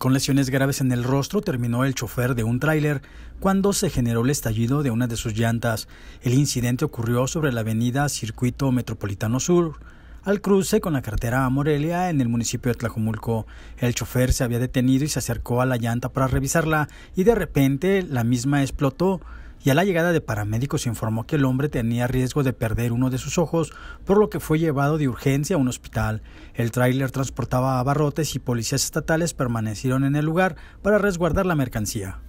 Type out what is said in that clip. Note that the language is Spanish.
Con lesiones graves en el rostro terminó el chofer de un tráiler cuando se generó el estallido de una de sus llantas. El incidente ocurrió sobre la avenida Circuito Metropolitano Sur, al cruce con la carretera Morelia en el municipio de Tlajumulco. El chofer se había detenido y se acercó a la llanta para revisarla y de repente la misma explotó y a la llegada de paramédicos informó que el hombre tenía riesgo de perder uno de sus ojos, por lo que fue llevado de urgencia a un hospital. El tráiler transportaba abarrotes y policías estatales permanecieron en el lugar para resguardar la mercancía.